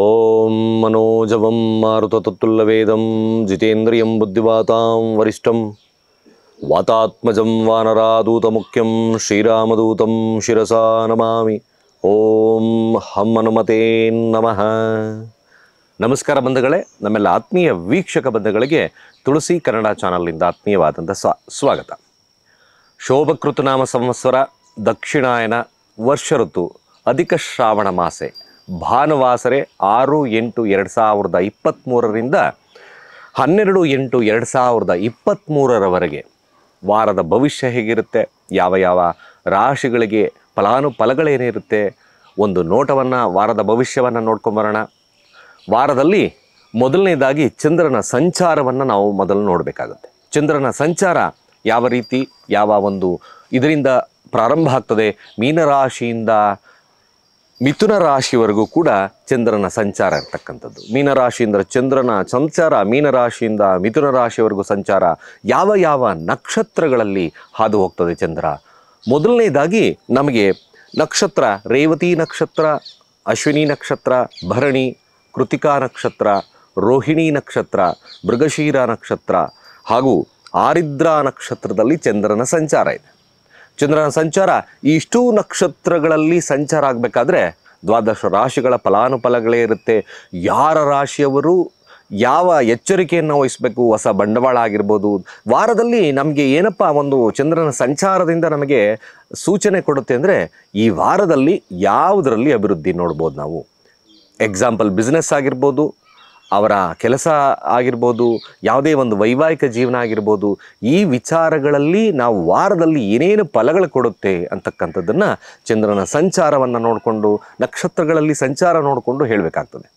ಓಂ ಮನೋಜವಂ मनोजवं मारुततत्तुल्लवेदं ಬುದ್ಧಿವಾತಾಂ ವರಿಷ್ಠ ವಾತಾತ್ಮಜಂ ವಾನರಾದೂತ ಮುಖ್ಯಂ ಶ್ರೀರಾಮದೂತ ಶಿರಸಾ ನಮಿ ಓಂ ಹಮ್ಮನುಮತೇ ನಮಃ ನಮಸ್ಕಾರ ಬಂಧುಗಳೇ ನಮ್ಮೆಲ್ಲ ಆತ್ಮೀಯ ವೀಕ್ಷಕ ಬಂಧುಗಳಿಗೆ ತುಳಸಿ ಕನ್ನಡ ಚಾನಲ್ನಿಂದ ಆತ್ಮೀಯವಾದಂಥ ಸ್ವ ಸ್ವಾಗತ ಶೋಭಕೃತನಾಮ ಸಂವತ್ಸರ ದಕ್ಷಿಣಾಯನ ವರ್ಷ ಋತು ಅಧಿಕ ಶ್ರಾವಣ ಮಾಸೆ ಭಾನುವಾಸರೆ ಆರು ಎಂಟು ಎರಡು ಸಾವಿರದ ಇಪ್ಪತ್ತ್ಮೂರರಿಂದ ಹನ್ನೆರಡು ಎಂಟು ಎರಡು ಸಾವಿರದ ಇಪ್ಪತ್ತ್ಮೂರರವರೆಗೆ ವಾರದ ಭವಿಷ್ಯ ಹೇಗಿರುತ್ತೆ ಯಾವ ಯಾವ ರಾಶಿಗಳಿಗೆ ಫಲಾನುಫಲಗಳೇನಿರುತ್ತೆ ಒಂದು ನೋಟವನ್ನು ವಾರದ ಭವಿಷ್ಯವನ್ನು ನೋಡ್ಕೊಂಬರೋಣ ವಾರದಲ್ಲಿ ಮೊದಲನೇದಾಗಿ ಚಂದ್ರನ ಸಂಚಾರವನ್ನು ನಾವು ಮೊದಲು ನೋಡಬೇಕಾಗುತ್ತೆ ಚಂದ್ರನ ಸಂಚಾರ ಯಾವ ರೀತಿ ಯಾವ ಒಂದು ಇದರಿಂದ ಪ್ರಾರಂಭ ಆಗ್ತದೆ ಮೀನರಾಶಿಯಿಂದ ಮಿಥುನ ರಾಶಿವರೆಗೂ ಕೂಡ ಚಂದ್ರನ ಸಂಚಾರ ಇರ್ತಕ್ಕಂಥದ್ದು ಮೀನರಾಶಿಯಿಂದ ಚಂದ್ರನ ಸಂಚಾರ ಮೀನರಾಶಿಯಿಂದ ಮಿಥುನ ರಾಶಿವರೆಗೂ ಸಂಚಾರ ಯಾವ ಯಾವ ನಕ್ಷತ್ರಗಳಲ್ಲಿ ಹಾದು ಹೋಗ್ತದೆ ಚಂದ್ರ ಮೊದಲನೇದಾಗಿ ನಮಗೆ ನಕ್ಷತ್ರ ರೇವತಿ ನಕ್ಷತ್ರ ಅಶ್ವಿನಿ ನಕ್ಷತ್ರ ಭರಣಿ ಕೃತಿಕಾ ನಕ್ಷತ್ರ ರೋಹಿಣಿ ನಕ್ಷತ್ರ ಮೃಗಶೀರ ನಕ್ಷತ್ರ ಹಾಗೂ ಆರಿದ್ರಾ ನಕ್ಷತ್ರದಲ್ಲಿ ಚಂದ್ರನ ಸಂಚಾರ ಇದೆ ಚಂದ್ರನ ಸಂಚಾರ ಇಷ್ಟೂ ನಕ್ಷತ್ರಗಳಲ್ಲಿ ಸಂಚಾರ ಆಗಬೇಕಾದ್ರೆ ದ್ವಾದಶ ರಾಶಿಗಳ ಫಲಾನುಫಲಗಳೇ ಇರುತ್ತೆ ಯಾರ ರಾಶಿಯವರು ಯಾವ ಎಚ್ಚರಿಕೆಯನ್ನು ವಹಿಸಬೇಕು ಹೊಸ ಬಂಡವಾಳ ಆಗಿರ್ಬೋದು ವಾರದಲ್ಲಿ ನಮಗೆ ಏನಪ್ಪ ಒಂದು ಚಂದ್ರನ ಸಂಚಾರದಿಂದ ನಮಗೆ ಸೂಚನೆ ಕೊಡುತ್ತೆ ಅಂದರೆ ಈ ವಾರದಲ್ಲಿ ಯಾವುದರಲ್ಲಿ ಅಭಿವೃದ್ಧಿ ನೋಡ್ಬೋದು ನಾವು ಎಕ್ಸಾಂಪಲ್ ಬಿಸ್ನೆಸ್ ಆಗಿರ್ಬೋದು ಅವರ ಕೆಲಸ ಆಗಿರ್ಬೋದು ಯಾವುದೇ ಒಂದು ವೈವಾಹಿಕ ಜೀವನ ಆಗಿರ್ಬೋದು ಈ ವಿಚಾರಗಳಲ್ಲಿ ನಾವು ವಾರದಲ್ಲಿ ಏನೇನು ಫಲಗಳು ಕೊಡುತ್ತೆ ಅಂತಕ್ಕಂಥದ್ದನ್ನು ಚಂದ್ರನ ಸಂಚಾರವನ್ನು ನೋಡಿಕೊಂಡು ನಕ್ಷತ್ರಗಳಲ್ಲಿ ಸಂಚಾರ ನೋಡಿಕೊಂಡು ಹೇಳಬೇಕಾಗ್ತದೆ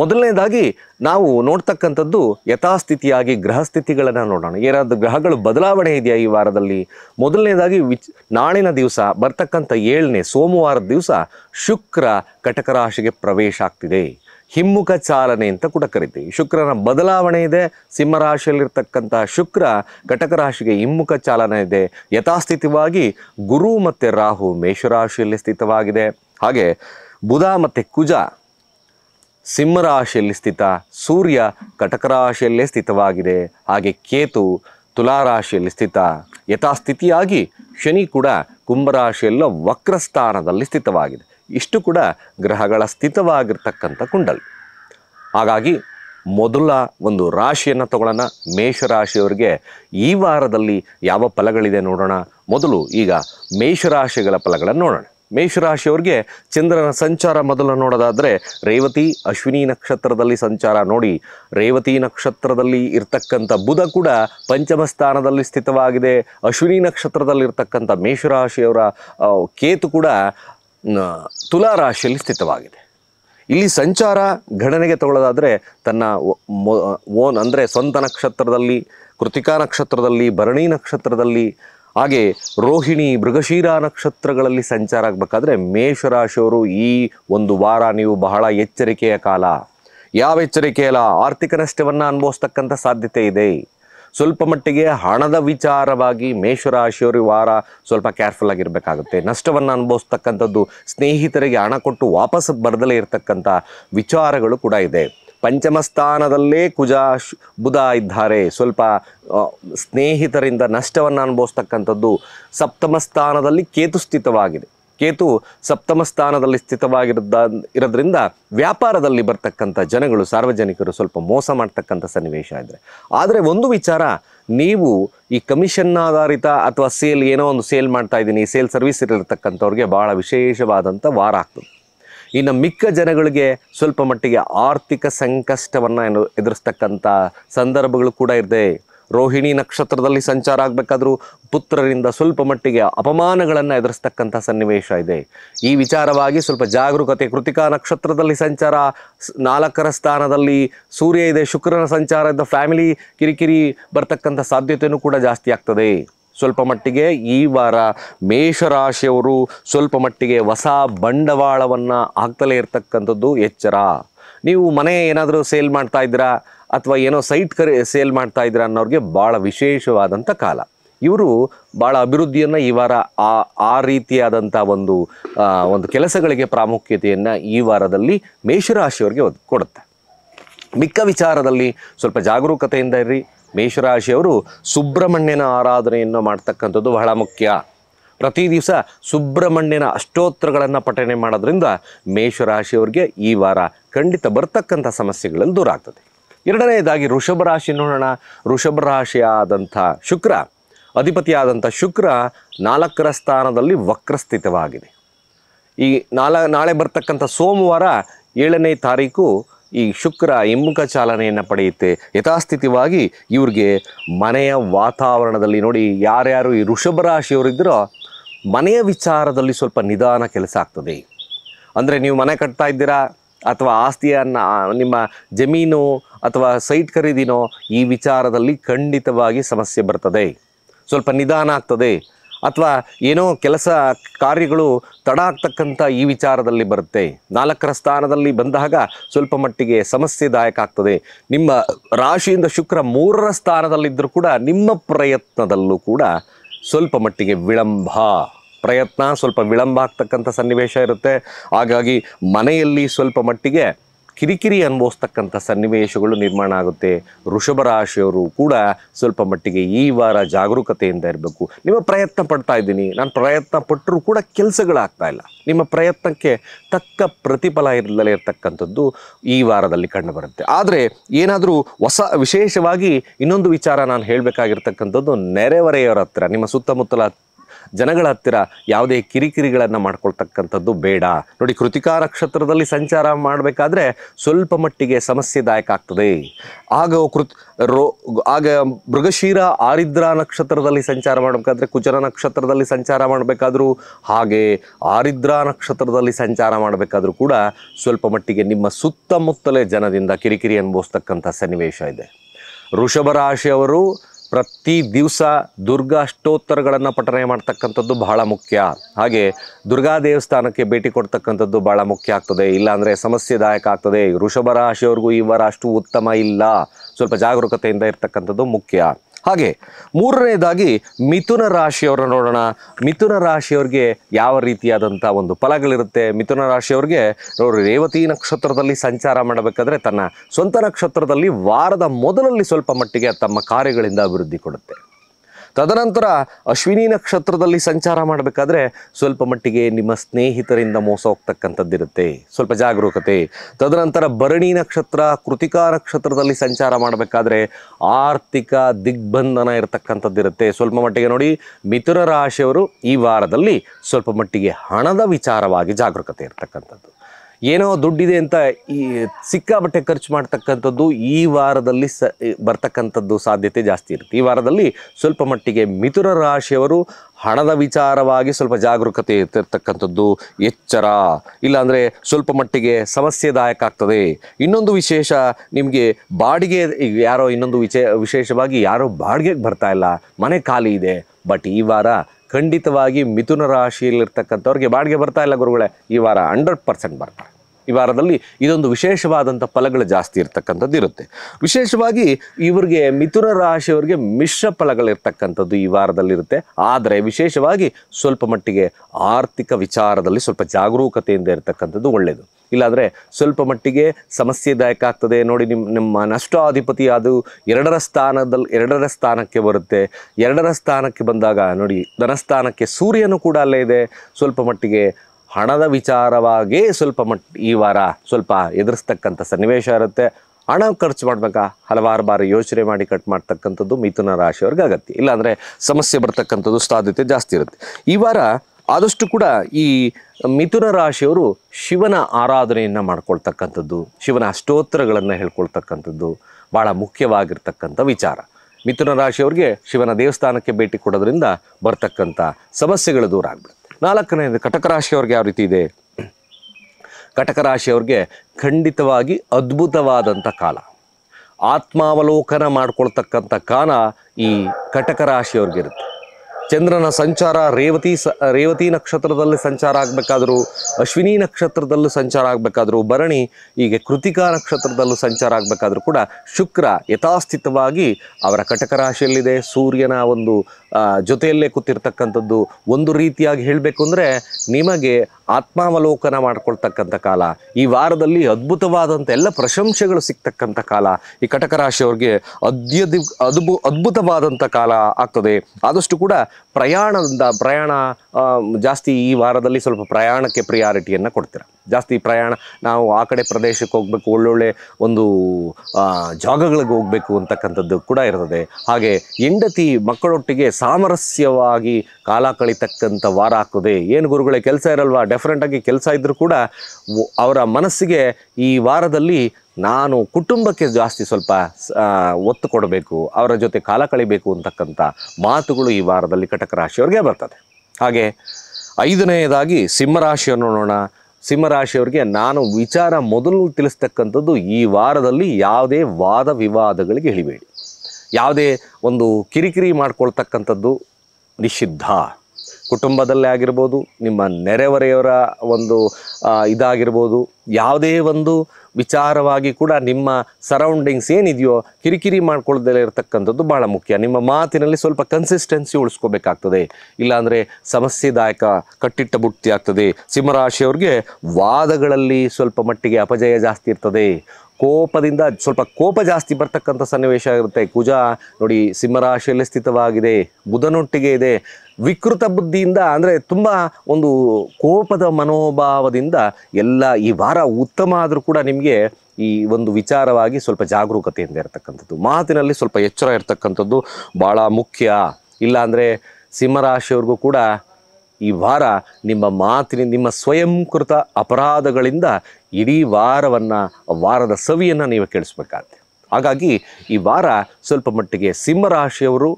ಮೊದಲನೇದಾಗಿ ನಾವು ನೋಡ್ತಕ್ಕಂಥದ್ದು ಯಥಾಸ್ಥಿತಿಯಾಗಿ ಗ್ರಹಸ್ಥಿತಿಗಳನ್ನು ನೋಡೋಣ ಏನಾದರೂ ಗ್ರಹಗಳು ಬದಲಾವಣೆ ಇದೆಯಾ ಈ ವಾರದಲ್ಲಿ ಮೊದಲನೇದಾಗಿ ವಿಚ್ ನಾಳಿನ ದಿವಸ ಬರ್ತಕ್ಕಂಥ ಏಳನೇ ಸೋಮವಾರದ ದಿವಸ ಶುಕ್ರ ಕಟಕ ರಾಶಿಗೆ ಪ್ರವೇಶ ಆಗ್ತಿದೆ ಹಿಮ್ಮುಖ ಚಾಲನೆ ಅಂತ ಕೂಡ ಕರಿತೀವಿ ಶುಕ್ರನ ಬದಲಾವಣೆ ಇದೆ ಸಿಂಹರಾಶಿಯಲ್ಲಿರ್ತಕ್ಕಂಥ ಶುಕ್ರ ಕಟಕ ರಾಶಿಗೆ ಹಿಮ್ಮುಖ ಚಾಲನೆ ಇದೆ ಯಥಾಸ್ಥಿತವಾಗಿ ಗುರು ಮತ್ತು ರಾಹು ಮೇಷರಾಶಿಯಲ್ಲಿ ಸ್ಥಿತವಾಗಿದೆ ಹಾಗೆ ಬುಧ ಮತ್ತು ಕುಜ ಸಿಂಹರಾಶಿಯಲ್ಲಿ ಸ್ಥಿತ ಸೂರ್ಯ ಕಟಕ ರಾಶಿಯಲ್ಲೇ ಸ್ಥಿತವಾಗಿದೆ ಹಾಗೆ ಕೇತು ತುಲಾರಾಶಿಯಲ್ಲಿ ಸ್ಥಿತ ಯಥಾಸ್ಥಿತಿಯಾಗಿ ಶನಿ ಕೂಡ ಕುಂಭರಾಶಿಯಲ್ಲೋ ವಕ್ರಸ್ಥಾನದಲ್ಲಿ ಸ್ಥಿತವಾಗಿದೆ ಇಷ್ಟು ಕೂಡ ಗ್ರಹಗಳ ಸ್ಥಿತವಾಗಿರ್ತಕ್ಕಂಥ ಕುಂಡಲ್ ಹಾಗಾಗಿ ಮೊದಲ ಒಂದು ರಾಶಿಯನ್ನು ತಗೊಳ್ಳೋಣ ಮೇಷರಾಶಿಯವರಿಗೆ ಈ ವಾರದಲ್ಲಿ ಯಾವ ಫಲಗಳಿದೆ ನೋಡೋಣ ಮೊದಲು ಈಗ ಮೇಷರಾಶಿಗಳ ಫಲಗಳನ್ನು ನೋಡೋಣ ಮೇಷರಾಶಿಯವರಿಗೆ ಚಂದ್ರನ ಸಂಚಾರ ಮೊದಲು ನೋಡೋದಾದರೆ ರೇವತಿ ಅಶ್ವಿನಿ ನಕ್ಷತ್ರದಲ್ಲಿ ಸಂಚಾರ ನೋಡಿ ರೇವತಿ ನಕ್ಷತ್ರದಲ್ಲಿ ಇರ್ತಕ್ಕಂಥ ಬುಧ ಕೂಡ ಪಂಚಮ ಸ್ಥಾನದಲ್ಲಿ ಸ್ಥಿತವಾಗಿದೆ ಅಶ್ವಿನಿ ನಕ್ಷತ್ರದಲ್ಲಿ ಇರ್ತಕ್ಕಂಥ ಮೇಷರಾಶಿಯವರ ಕೇತು ಕೂಡ ತುಲಾ ಸ್ಥಿತವಾಗಿದೆ ಇಲ್ಲಿ ಸಂಚಾರ ಗಣನೆಗೆ ತಗೊಳ್ಳೋದಾದರೆ ತನ್ನ ಓನ್ ಅಂದರೆ ಸ್ವಂತ ನಕ್ಷತ್ರದಲ್ಲಿ ಕೃತಿಕಾ ನಕ್ಷತ್ರದಲ್ಲಿ ಭರಣಿ ನಕ್ಷತ್ರದಲ್ಲಿ ಹಾಗೆ ರೋಹಿಣಿ ಮೃಗಶೀರ ನಕ್ಷತ್ರಗಳಲ್ಲಿ ಸಂಚಾರ ಆಗಬೇಕಾದ್ರೆ ಮೇಷರಾಶಿಯವರು ಈ ಒಂದು ವಾರ ನೀವು ಬಹಳ ಎಚ್ಚರಿಕೆಯ ಕಾಲ ಯಾವ ಎಚ್ಚರಿಕೆಯಲ್ಲ ಆರ್ಥಿಕ ನಷ್ಟವನ್ನು ಅನುಭವಿಸ್ತಕ್ಕಂಥ ಸಾಧ್ಯತೆ ಇದೆ ಸ್ವಲ್ಪ ಮಟ್ಟಿಗೆ ಹಣದ ವಿಚಾರವಾಗಿ ಮೇಷರಾಶಿಯವರು ಈ ವಾರ ಸ್ವಲ್ಪ ಕೇರ್ಫುಲ್ ಆಗಿರಬೇಕಾಗುತ್ತೆ ನಷ್ಟವನ್ನು ಅನುಭವಿಸ್ತಕ್ಕಂಥದ್ದು ಸ್ನೇಹಿತರಿಗೆ ಹಣ ಕೊಟ್ಟು ವಾಪಸ್ ಬರದಲ್ಲೇ ಇರತಕ್ಕಂಥ ವಿಚಾರಗಳು ಕೂಡ ಇದೆ ಪಂಚಮ ಸ್ಥಾನದಲ್ಲೇ ಕುಜ ಬುಧ ಇದ್ದಾರೆ ಸ್ವಲ್ಪ ಸ್ನೇಹಿತರಿಂದ ನಷ್ಟವನ್ನು ಅನುಭವಿಸ್ತಕ್ಕಂಥದ್ದು ಸಪ್ತಮ ಸ್ಥಾನದಲ್ಲಿ ಕೇತುಸ್ಥಿತವಾಗಿದೆ ಕೇತು ಸಪ್ತಮ ಸ್ಥಾನದಲ್ಲಿ ಸ್ಥಿತವಾಗಿರದ ಇರೋದ್ರಿಂದ ವ್ಯಾಪಾರದಲ್ಲಿ ಬರ್ತಕ್ಕಂಥ ಜನಗಳು ಸಾರ್ವಜನಿಕರು ಸ್ವಲ್ಪ ಮೋಸ ಮಾಡ್ತಕ್ಕಂಥ ಸನ್ನಿವೇಶ ಇದ್ದರೆ ಆದರೆ ಒಂದು ವಿಚಾರ ನೀವು ಈ ಕಮಿಷನ್ ಆಧಾರಿತ ಅಥವಾ ಸೇಲ್ ಏನೋ ಒಂದು ಸೇಲ್ ಮಾಡ್ತಾ ಇದ್ದೀನಿ ಸೇಲ್ ಸರ್ವಿಸ್ ಇರತಕ್ಕಂಥವ್ರಿಗೆ ಭಾಳ ವಿಶೇಷವಾದಂಥ ವಾರ ಆಗ್ತದೆ ಇನ್ನು ಮಿಕ್ಕ ಜನಗಳಿಗೆ ಸ್ವಲ್ಪ ಮಟ್ಟಿಗೆ ಆರ್ಥಿಕ ಸಂಕಷ್ಟವನ್ನು ಎದುರಿಸ್ತಕ್ಕಂಥ ಸಂದರ್ಭಗಳು ಕೂಡ ಇರದೆ ರೋಹಿಣಿ ನಕ್ಷತ್ರದಲ್ಲಿ ಸಂಚಾರ ಆಗಬೇಕಾದ್ರೂ ಪುತ್ರರಿಂದ ಸ್ವಲ್ಪ ಮಟ್ಟಿಗೆ ಅಪಮಾನಗಳನ್ನು ಎದುರಿಸ್ತಕ್ಕಂಥ ಸನ್ನಿವೇಶ ಇದೆ ಈ ವಿಚಾರವಾಗಿ ಸ್ವಲ್ಪ ಜಾಗರೂಕತೆ ಕೃತಿಕಾ ನಕ್ಷತ್ರದಲ್ಲಿ ಸಂಚಾರ ನಾಲ್ಕರ ಸ್ಥಾನದಲ್ಲಿ ಸೂರ್ಯ ಇದೆ ಶುಕ್ರನ ಸಂಚಾರ ಇದ್ದ ಫ್ಯಾಮಿಲಿ ಕಿರಿಕಿರಿ ಬರ್ತಕ್ಕಂಥ ಸಾಧ್ಯತೆಯೂ ಕೂಡ ಜಾಸ್ತಿ ಆಗ್ತದೆ ಸ್ವಲ್ಪ ಮಟ್ಟಿಗೆ ಈ ವಾರ ಮೇಷರಾಶಿಯವರು ಸ್ವಲ್ಪ ಮಟ್ಟಿಗೆ ಹೊಸ ಬಂಡವಾಳವನ್ನು ಹಾಕ್ತಲೇ ಇರತಕ್ಕಂಥದ್ದು ಎಚ್ಚರ ನೀವು ಮನೆ ಏನಾದರೂ ಸೇಲ್ ಮಾಡ್ತಾ ಇದ್ದೀರಾ ಅಥವಾ ಏನೋ ಸೈಟ್ ಕರೆ ಸೇಲ್ ಮಾಡ್ತಾ ಇದ್ದೀರಾ ಅನ್ನೋರಿಗೆ ಭಾಳ ವಿಶೇಷವಾದಂಥ ಕಾಲ ಇವರು ಭಾಳ ಅಭಿವೃದ್ಧಿಯನ್ನು ಈ ವಾರ ಆ ಆ ರೀತಿಯಾದಂಥ ಒಂದು ಒಂದು ಕೆಲಸಗಳಿಗೆ ಪ್ರಾಮುಖ್ಯತೆಯನ್ನು ಈ ವಾರದಲ್ಲಿ ಮೇಷರಾಶಿಯವರಿಗೆ ಕೊಡುತ್ತೆ ಮಿಕ್ಕ ವಿಚಾರದಲ್ಲಿ ಸ್ವಲ್ಪ ಜಾಗರೂಕತೆಯಿಂದ ಇರ್ರಿ ಮೇಷರಾಶಿಯವರು ಸುಬ್ರಹ್ಮಣ್ಯನ ಆರಾಧನೆಯನ್ನು ಮಾಡ್ತಕ್ಕಂಥದ್ದು ಬಹಳ ಮುಖ್ಯ ಪ್ರತಿ ದಿವಸ ಸುಬ್ರಹ್ಮಣ್ಯನ ಅಷ್ಟೋತ್ರಗಳನ್ನು ಪಠಣೆ ಮಾಡೋದ್ರಿಂದ ಮೇಷರಾಶಿಯವರಿಗೆ ಈ ವಾರ ಖಂಡಿತ ಬರ್ತಕ್ಕಂಥ ಸಮಸ್ಯೆಗಳಲ್ಲಿ ದೂರ ಆಗ್ತದೆ ಎರಡನೇದಾಗಿ ಋಷಭ ರಾಶಿ ನೋಡೋಣ ಋಷಭ ರಾಶಿಯಾದಂಥ ಶುಕ್ರ ಅಧಿಪತಿಯಾದಂಥ ಶುಕ್ರ ನಾಲ್ಕರ ಸ್ಥಾನದಲ್ಲಿ ವಕ್ರಸ್ಥಿತವಾಗಿದೆ ಈ ನಾಲ ನಾಳೆ ಬರ್ತಕ್ಕಂಥ ಸೋಮವಾರ ಏಳನೇ ತಾರೀಕು ಈ ಶುಕ್ರ ಹಿಮ್ಮುಖ ಚಾಲನೆಯನ್ನು ಪಡೆಯುತ್ತೆ ಯಥಾಸ್ಥಿತಿವಾಗಿ ಇವ್ರಿಗೆ ಮನೆಯ ವಾತಾವರಣದಲ್ಲಿ ನೋಡಿ ಯಾರ್ಯಾರು ಈ ಋಷಭ ರಾಶಿಯವರಿದ್ದರೋ ಮನೆಯ ವಿಚಾರದಲ್ಲಿ ಸ್ವಲ್ಪ ನಿಧಾನ ಕೆಲಸ ಆಗ್ತದೆ ಅಂದರೆ ನೀವು ಮನೆ ಕಟ್ತಾ ಇದ್ದೀರಾ ಅಥವಾ ಆಸ್ತಿಯನ್ನು ನಿಮ್ಮ ಜಮೀನು ಅಥವಾ ಸೈಟ್ ಖರೀದಿನೋ ಈ ವಿಚಾರದಲ್ಲಿ ಖಂಡಿತವಾಗಿ ಸಮಸ್ಯೆ ಬರ್ತದೆ ಸ್ವಲ್ಪ ನಿಧಾನ ಆಗ್ತದೆ ಅಥವಾ ಏನೋ ಕೆಲಸ ಕಾರ್ಯಗಳು ತಡ ಆಗ್ತಕ್ಕಂಥ ಈ ವಿಚಾರದಲ್ಲಿ ಬರುತ್ತೆ ನಾಲ್ಕರ ಸ್ಥಾನದಲ್ಲಿ ಬಂದಾಗ ಸ್ವಲ್ಪ ಮಟ್ಟಿಗೆ ಸಮಸ್ಯೆದಾಯಕ ಆಗ್ತದೆ ನಿಮ್ಮ ರಾಶಿಯಿಂದ ಶುಕ್ರ ಮೂರರ ಸ್ಥಾನದಲ್ಲಿದ್ದರೂ ಕೂಡ ನಿಮ್ಮ ಪ್ರಯತ್ನದಲ್ಲೂ ಕೂಡ ಸ್ವಲ್ಪ ಮಟ್ಟಿಗೆ ವಿಳಂಬ ಪ್ರಯತ್ನ ಸ್ವಲ್ಪ ವಿಳಂಬ ಆಗ್ತಕ್ಕಂಥ ಸನ್ನಿವೇಶ ಇರುತ್ತೆ ಹಾಗಾಗಿ ಮನೆಯಲ್ಲಿ ಸ್ವಲ್ಪ ಮಟ್ಟಿಗೆ ಕಿರಿಕಿರಿ ಅನುಭವಿಸ್ತಕ್ಕಂಥ ಸನ್ನಿವೇಶಗಳು ನಿರ್ಮಾಣ ಆಗುತ್ತೆ ಋಷಭ ರಾಶಿಯವರು ಕೂಡ ಸ್ವಲ್ಪ ಮಟ್ಟಿಗೆ ಈ ವಾರ ಜಾಗರೂಕತೆಯಿಂದ ಇರಬೇಕು ನಿಮ್ಮ ಪ್ರಯತ್ನ ಪಡ್ತಾ ಇದ್ದೀನಿ ನಾನು ಪ್ರಯತ್ನ ಪಟ್ಟರೂ ಕೂಡ ಕೆಲಸಗಳಾಗ್ತಾ ಇಲ್ಲ ನಿಮ್ಮ ಪ್ರಯತ್ನಕ್ಕೆ ತಕ್ಕ ಪ್ರತಿಫಲ ಇರಲೇ ಇರತಕ್ಕಂಥದ್ದು ಈ ವಾರದಲ್ಲಿ ಕಂಡುಬರುತ್ತೆ ಆದರೆ ಏನಾದರೂ ಹೊಸ ವಿಶೇಷವಾಗಿ ಇನ್ನೊಂದು ವಿಚಾರ ನಾನು ಹೇಳಬೇಕಾಗಿರ್ತಕ್ಕಂಥದ್ದು ನೆರೆವರೆಯವರ ಹತ್ರ ನಿಮ್ಮ ಸುತ್ತಮುತ್ತಲ ಜನಗಳ ಹತ್ತಿರ ಯಾವುದೇ ಕಿರಿಕಿರಿಗಳನ್ನು ಮಾಡ್ಕೊಳ್ತಕ್ಕಂಥದ್ದು ಬೇಡ ನೋಡಿ ಕೃತಿಕಾ ನಕ್ಷತ್ರದಲ್ಲಿ ಸಂಚಾರ ಮಾಡಬೇಕಾದ್ರೆ ಸ್ವಲ್ಪ ಮಟ್ಟಿಗೆ ಸಮಸ್ಯೆದಾಯಕ ಆಗ್ತದೆ ಆಗ ಕೃತ್ ರೋ ಆಗ ಮೃಗಶೀರ ಆರಿದ್ರ ನಕ್ಷತ್ರದಲ್ಲಿ ಸಂಚಾರ ಮಾಡಬೇಕಾದ್ರೆ ಕುಚರ ನಕ್ಷತ್ರದಲ್ಲಿ ಸಂಚಾರ ಮಾಡಬೇಕಾದರೂ ಹಾಗೆ ಆರಿದ್ರ ನಕ್ಷತ್ರದಲ್ಲಿ ಸಂಚಾರ ಮಾಡಬೇಕಾದ್ರೂ ಕೂಡ ಸ್ವಲ್ಪ ಮಟ್ಟಿಗೆ ನಿಮ್ಮ ಸುತ್ತಮುತ್ತಲೇ ಜನದಿಂದ ಕಿರಿಕಿರಿ ಅನುಭವಿಸ್ತಕ್ಕಂಥ ಸನ್ನಿವೇಶ ಇದೆ ವೃಷಭ ರಾಶಿಯವರು ಪ್ರತಿ ದಿವಸ ದುರ್ಗಾ ಅಷ್ಟೋತ್ತರಗಳನ್ನು ಪಠನೆ ಮಾಡ್ತಕ್ಕಂಥದ್ದು ಬಹಳ ಮುಖ್ಯ ಹಾಗೆ ದುರ್ಗಾ ದೇವಸ್ಥಾನಕ್ಕೆ ಭೇಟಿ ಕೊಡ್ತಕ್ಕಂಥದ್ದು ಭಾಳ ಮುಖ್ಯ ಆಗ್ತದೆ ಇಲ್ಲಾಂದರೆ ಸಮಸ್ಯೆದಾಯಕ ಆಗ್ತದೆ ವೃಷಭ ರಾಶಿಯವ್ರಿಗೂ ಈ ವಾರ ಅಷ್ಟು ಉತ್ತಮ ಇಲ್ಲ ಸ್ವಲ್ಪ ಜಾಗರೂಕತೆಯಿಂದ ಇರ್ತಕ್ಕಂಥದ್ದು ಮುಖ್ಯ ಹಾಗೆ ಮೂರನೇದಾಗಿ ಮಿಥುನ ರಾಶಿಯವರ ನೋಡೋಣ ಮಿಥುನ ರಾಶಿಯವ್ರಿಗೆ ಯಾವ ರೀತಿಯಾದಂಥ ಒಂದು ಫಲಗಳಿರುತ್ತೆ ಮಿಥುನ ರಾಶಿಯವ್ರಿಗೆ ಅವರು ರೇವತಿ ನಕ್ಷತ್ರದಲ್ಲಿ ಸಂಚಾರ ಮಾಡಬೇಕಾದ್ರೆ ತನ್ನ ಸ್ವಂತ ನಕ್ಷತ್ರದಲ್ಲಿ ವಾರದ ಮೊದಲಲ್ಲಿ ಸ್ವಲ್ಪ ಮಟ್ಟಿಗೆ ತಮ್ಮ ಕಾರ್ಯಗಳಿಂದ ಅಭಿವೃದ್ಧಿ ಕೊಡುತ್ತೆ ತದನಂತರ ಅಶ್ವಿನಿ ನಕ್ಷತ್ರದಲ್ಲಿ ಸಂಚಾರ ಮಾಡಬೇಕಾದ್ರೆ ಸ್ವಲ್ಪ ಮಟ್ಟಿಗೆ ನಿಮ್ಮ ಸ್ನೇಹಿತರಿಂದ ಮೋಸ ಹೋಗ್ತಕ್ಕಂಥದ್ದಿರುತ್ತೆ ಸ್ವಲ್ಪ ಜಾಗರೂಕತೆ ತದನಂತರ ಭರಣಿ ನಕ್ಷತ್ರ ಕೃತಿಕಾ ನಕ್ಷತ್ರದಲ್ಲಿ ಸಂಚಾರ ಮಾಡಬೇಕಾದ್ರೆ ಆರ್ಥಿಕ ದಿಗ್ಬಂಧನ ಇರತಕ್ಕಂಥದ್ದಿರುತ್ತೆ ಸ್ವಲ್ಪ ಮಟ್ಟಿಗೆ ನೋಡಿ ಮಿಥುನ ರಾಶಿಯವರು ಈ ವಾರದಲ್ಲಿ ಸ್ವಲ್ಪ ಮಟ್ಟಿಗೆ ಹಣದ ವಿಚಾರವಾಗಿ ಜಾಗರೂಕತೆ ಇರತಕ್ಕಂಥದ್ದು ಏನೋ ದುಡ್ಡಿದೆ ಅಂತ ಈ ಸಿಕ್ಕಾಬಟ್ಟೆ ಖರ್ಚು ಮಾಡ್ತಕ್ಕಂಥದ್ದು ಈ ವಾರದಲ್ಲಿ ಸ ಬರ್ತಕ್ಕಂಥದ್ದು ಸಾಧ್ಯತೆ ಜಾಸ್ತಿ ಇರುತ್ತೆ ಈ ವಾರದಲ್ಲಿ ಸ್ವಲ್ಪ ಮಟ್ಟಿಗೆ ಮಿಥುರ ರಾಶಿಯವರು ಹಣದ ವಿಚಾರವಾಗಿ ಸ್ವಲ್ಪ ಜಾಗರೂಕತೆ ಇರ್ತಕ್ಕಂಥದ್ದು ಎಚ್ಚರ ಇಲ್ಲಾಂದರೆ ಸ್ವಲ್ಪ ಮಟ್ಟಿಗೆ ಸಮಸ್ಯೆದಾಯಕ ಆಗ್ತದೆ ಇನ್ನೊಂದು ವಿಶೇಷ ನಿಮಗೆ ಬಾಡಿಗೆ ಯಾರೋ ಇನ್ನೊಂದು ವಿಚೇ ವಿಶೇಷವಾಗಿ ಯಾರೋ ಬಾಡಿಗೆಗೆ ಬರ್ತಾ ಇಲ್ಲ ಮನೆ ಖಾಲಿ ಇದೆ ಬಟ್ ಈ ವಾರ ಖಂಡಿತವಾಗಿ ಮಿಥುನ ರಾಶಿಯಲ್ಲಿರ್ತಕ್ಕಂಥವ್ರಿಗೆ ಬಾಡಿಗೆ ಬರ್ತಾ ಇಲ್ಲ ಗುರುಗಳೇ ಈ ವಾರ ಹಂಡ್ರೆಡ್ ಪರ್ಸೆಂಟ್ ಬರ್ತಾರೆ ಈ ವಾರದಲ್ಲಿ ಇದೊಂದು ವಿಶೇಷವಾದಂಥ ಫಲಗಳು ಜಾಸ್ತಿ ಇರ್ತಕ್ಕಂಥದ್ದು ಇರುತ್ತೆ ವಿಶೇಷವಾಗಿ ಇವರಿಗೆ ಮಿಥುನ ರಾಶಿಯವರಿಗೆ ಮಿಶ್ರ ಫಲಗಳಿರ್ತಕ್ಕಂಥದ್ದು ಈ ವಾರದಲ್ಲಿರುತ್ತೆ ಆದರೆ ವಿಶೇಷವಾಗಿ ಸ್ವಲ್ಪ ಮಟ್ಟಿಗೆ ಆರ್ಥಿಕ ವಿಚಾರದಲ್ಲಿ ಸ್ವಲ್ಪ ಜಾಗರೂಕತೆಯಿಂದ ಇರತಕ್ಕಂಥದ್ದು ಒಳ್ಳೆಯದು ಇಲ್ಲಾಂದರೆ ಸ್ವಲ್ಪ ಮಟ್ಟಿಗೆ ಸಮಸ್ಯೆದಾಯಕ ಆಗ್ತದೆ ನೋಡಿ ನಿಮ್ಮ ನಿಮ್ಮ ನಷ್ಟಾಧಿಪತಿ ಅದು ಎರಡರ ಸ್ಥಾನದಲ್ಲಿ ಎರಡರ ಸ್ಥಾನಕ್ಕೆ ಬರುತ್ತೆ ಎರಡರ ಸ್ಥಾನಕ್ಕೆ ಬಂದಾಗ ನೋಡಿ ಧನಸ್ಥಾನಕ್ಕೆ ಸೂರ್ಯನು ಕೂಡ ಅಲ್ಲೇ ಇದೆ ಸ್ವಲ್ಪ ಮಟ್ಟಿಗೆ ಹಣದ ವಿಚಾರವಾಗಿ ಸ್ವಲ್ಪ ಮಟ್ ಈ ವಾರ ಸ್ವಲ್ಪ ಎದುರಿಸ್ತಕ್ಕಂಥ ಸನ್ನಿವೇಶ ಇರುತ್ತೆ ಹಣ ಖರ್ಚು ಮಾಡಬೇಕಾ ಹಲವಾರು ಬಾರಿ ಯೋಚನೆ ಮಾಡಿ ಕಟ್ ಮಾಡ್ತಕ್ಕಂಥದ್ದು ಮಿಥುನ ರಾಶಿಯವ್ರಿಗೆ ಆಗತ್ತೆ ಇಲ್ಲಾಂದರೆ ಸಮಸ್ಯೆ ಬರ್ತಕ್ಕಂಥದ್ದು ಸಾಧ್ಯತೆ ಜಾಸ್ತಿ ಇರುತ್ತೆ ಈ ವಾರ ಆದಷ್ಟು ಕೂಡ ಈ ಮಿಥುನ ರಾಶಿಯವರು ಶಿವನ ಆರಾಧನೆಯನ್ನು ಮಾಡ್ಕೊಳ್ತಕ್ಕಂಥದ್ದು ಶಿವನ ಅಷ್ಟೋತ್ತರಗಳನ್ನು ಹೇಳ್ಕೊಳ್ತಕ್ಕಂಥದ್ದು ಭಾಳ ಮುಖ್ಯವಾಗಿರ್ತಕ್ಕಂಥ ವಿಚಾರ ಮಿಥುನ ರಾಶಿಯವ್ರಿಗೆ ಶಿವನ ದೇವಸ್ಥಾನಕ್ಕೆ ಭೇಟಿ ಕೊಡೋದ್ರಿಂದ ಬರ್ತಕ್ಕಂಥ ಸಮಸ್ಯೆಗಳು ದೂರ ಆಗ್ಬಿಡುತ್ತೆ ನಾಲ್ಕನೇದು ಕಟಕ ರಾಶಿಯವ್ರಿಗೆ ಯಾವ ರೀತಿ ಇದೆ ಕಟಕ ರಾಶಿಯವ್ರಿಗೆ ಖಂಡಿತವಾಗಿ ಅದ್ಭುತವಾದಂಥ ಕಾಲ ಆತ್ಮಾವಲೋಕನ ಮಾಡ್ಕೊಳ್ತಕ್ಕಂಥ ಕಾಲ ಈ ಕಟಕ ಇರುತ್ತೆ ಚಂದ್ರನ ಸಂಚಾರ ರೇವತಿ ಸ ರೇವತಿ ನಕ್ಷತ್ರದಲ್ಲಿ ಸಂಚಾರ ಆಗಬೇಕಾದರೂ ಅಶ್ವಿನಿ ನಕ್ಷತ್ರದಲ್ಲೂ ಸಂಚಾರ ಆಗಬೇಕಾದರೂ ಭರಣಿ ಹೀಗೆ ಕೃತಿಕಾ ನಕ್ಷತ್ರದಲ್ಲೂ ಸಂಚಾರ ಆಗಬೇಕಾದರೂ ಕೂಡ ಶುಕ್ರ ಯಥಾಸ್ಥಿತವಾಗಿ ಅವರ ಕಟಕ ರಾಶಿಯಲ್ಲಿದೆ ಸೂರ್ಯನ ಒಂದು ಜೊತೆಯಲ್ಲೇ ಕೂತಿರ್ತಕ್ಕಂಥದ್ದು ಒಂದು ರೀತಿಯಾಗಿ ಹೇಳಬೇಕು ಅಂದರೆ ನಿಮಗೆ ಆತ್ಮಾವಲೋಕನ ಮಾಡಿಕೊಳ್ತಕ್ಕಂಥ ಕಾಲ ಈ ವಾರದಲ್ಲಿ ಅದ್ಭುತವಾದಂಥ ಎಲ್ಲ ಪ್ರಶಂಸೆಗಳು ಸಿಗ್ತಕ್ಕಂಥ ಕಾಲ ಈ ಕಟಕ ರಾಶಿಯವ್ರಿಗೆ ಅದ್ಯದಿ ಅದ್ಭು ಅದ್ಭುತವಾದಂಥ ಕಾಲ ಆಗ್ತದೆ ಆದಷ್ಟು ಕೂಡ ಪ್ರಯಾಣದಿಂದ ಪ್ರಯಾಣ ಜಾಸ್ತಿ ಈ ವಾರದಲ್ಲಿ ಸ್ವಲ್ಪ ಪ್ರಯಾಣಕ್ಕೆ ಪ್ರಿಯಾರಿಟಿಯನ್ನು ಕೊಡ್ತೀರ ಜಾಸ್ತಿ ಪ್ರಯಾಣ ನಾವು ಆ ಕಡೆ ಪ್ರದೇಶಕ್ಕೆ ಹೋಗಬೇಕು ಒಳ್ಳೊಳ್ಳೆ ಒಂದು ಜಾಗಗಳಿಗೆ ಹೋಗಬೇಕು ಅಂತಕ್ಕಂಥದ್ದು ಕೂಡ ಇರ್ತದೆ ಹಾಗೆ ಹೆಂಡತಿ ಮಕ್ಕಳೊಟ್ಟಿಗೆ ಸಾಮರಸ್ಯವಾಗಿ ಕಾಲ ಕಳಿತಕ್ಕಂಥ ವಾರ ಆಗ್ತದೆ ಏನು ಗುರುಗಳೇ ಕೆಲಸ ಇರಲ್ವಾ ಡೆಫರೆಂಟಾಗಿ ಕೆಲಸ ಇದ್ದರೂ ಕೂಡ ಅವರ ಮನಸ್ಸಿಗೆ ಈ ವಾರದಲ್ಲಿ ನಾನು ಕುಟುಂಬಕ್ಕೆ ಜಾಸ್ತಿ ಸ್ವಲ್ಪ ಒತ್ತು ಕೊಡಬೇಕು ಅವರ ಜೊತೆ ಕಾಲ ಕಳಿಬೇಕು ಅಂತಕ್ಕಂಥ ಮಾತುಗಳು ಈ ವಾರದಲ್ಲಿ ಕಟಕ ರಾಶಿಯವ್ರಿಗೆ ಬರ್ತದೆ ಹಾಗೆ ಐದನೆಯದಾಗಿ ಸಿಂಹರಾಶಿಯನ್ನು ನೋಡೋಣ ಸಿಂಹರಾಶಿಯವ್ರಿಗೆ ನಾನು ವಿಚಾರ ಮೊದಲು ತಿಳಿಸ್ತಕ್ಕಂಥದ್ದು ಈ ವಾರದಲ್ಲಿ ಯಾವುದೇ ವಾದ ವಿವಾದಗಳಿಗೆ ಇಳಿಬೇಡಿ ಯಾವುದೇ ಒಂದು ಕಿರಿಕಿರಿ ಮಾಡ್ಕೊಳ್ತಕ್ಕಂಥದ್ದು ನಿಷಿದ್ಧ ಕುಟುಂಬದಲ್ಲೇ ಆಗಿರ್ಬೋದು ನಿಮ್ಮ ನೆರೆಹೊರೆಯವರ ಒಂದು ಇದಾಗಿರ್ಬೋದು ಯಾವುದೇ ಒಂದು ವಿಚಾರವಾಗಿ ಕೂಡ ನಿಮ್ಮ ಸರೌಂಡಿಂಗ್ಸ್ ಏನಿದೆಯೋ ಕಿರಿಕಿರಿ ಮಾಡ್ಕೊಳ್ಳ್ದೆಲ್ಲ ಇರತಕ್ಕಂಥದ್ದು ಭಾಳ ಮುಖ್ಯ ನಿಮ್ಮ ಮಾತಿನಲ್ಲಿ ಸ್ವಲ್ಪ ಕನ್ಸಿಸ್ಟೆನ್ಸಿ ಉಳಿಸ್ಕೋಬೇಕಾಗ್ತದೆ ಇಲ್ಲಾಂದರೆ ಸಮಸ್ಯೆದಾಯಕ ಕಟ್ಟಿಟ್ಟ ಬುಟ್ಟಿ ಆಗ್ತದೆ ಸಿಂಹರಾಶಿಯವ್ರಿಗೆ ವಾದಗಳಲ್ಲಿ ಸ್ವಲ್ಪ ಮಟ್ಟಿಗೆ ಅಪಜಯ ಜಾಸ್ತಿ ಇರ್ತದೆ ಕೋಪದಿಂದ ಸ್ವಲ್ಪ ಕೋಪ ಜಾಸ್ತಿ ಬರ್ತಕ್ಕಂಥ ಸನ್ನಿವೇಶ ಆಗಿರುತ್ತೆ ಕುಜ ನೋಡಿ ಸಿಂಹರಾಶಿಯಲ್ಲಿ ಸ್ಥಿತವಾಗಿದೆ ಬುಧನೊಟ್ಟಿಗೆ ಇದೆ ವಿಕೃತ ಬುದ್ಧಿಯಿಂದ ಅಂದರೆ ತುಂಬ ಒಂದು ಕೋಪದ ಮನೋಭಾವದಿಂದ ಎಲ್ಲ ಈ ವಾರ ಉತ್ತಮ ಆದರೂ ಕೂಡ ನಿಮಗೆ ಈ ಒಂದು ವಿಚಾರವಾಗಿ ಸ್ವಲ್ಪ ಜಾಗರೂಕತೆಯಿಂದ ಇರತಕ್ಕಂಥದ್ದು ಮಾತಿನಲ್ಲಿ ಸ್ವಲ್ಪ ಎಚ್ಚರ ಇರತಕ್ಕಂಥದ್ದು ಭಾಳ ಮುಖ್ಯ ಇಲ್ಲಾಂದರೆ ಸಿಂಹರಾಶಿಯವ್ರಿಗೂ ಕೂಡ ಈ ವಾರ ನಿಮ್ಮ ಮಾತಿನ ನಿಮ್ಮ ಸ್ವಯಂಕೃತ ಅಪರಾಧಗಳಿಂದ ಇಡೀ ವಾರವನ್ನು ವಾರದ ಸವಿಯನ್ನು ನೀವು ಕೇಳಿಸ್ಬೇಕಾಗತ್ತೆ ಹಾಗಾಗಿ ಈ ವಾರ ಸ್ವಲ್ಪ ಮಟ್ಟಿಗೆ ಸಿಂಹರಾಶಿಯವರು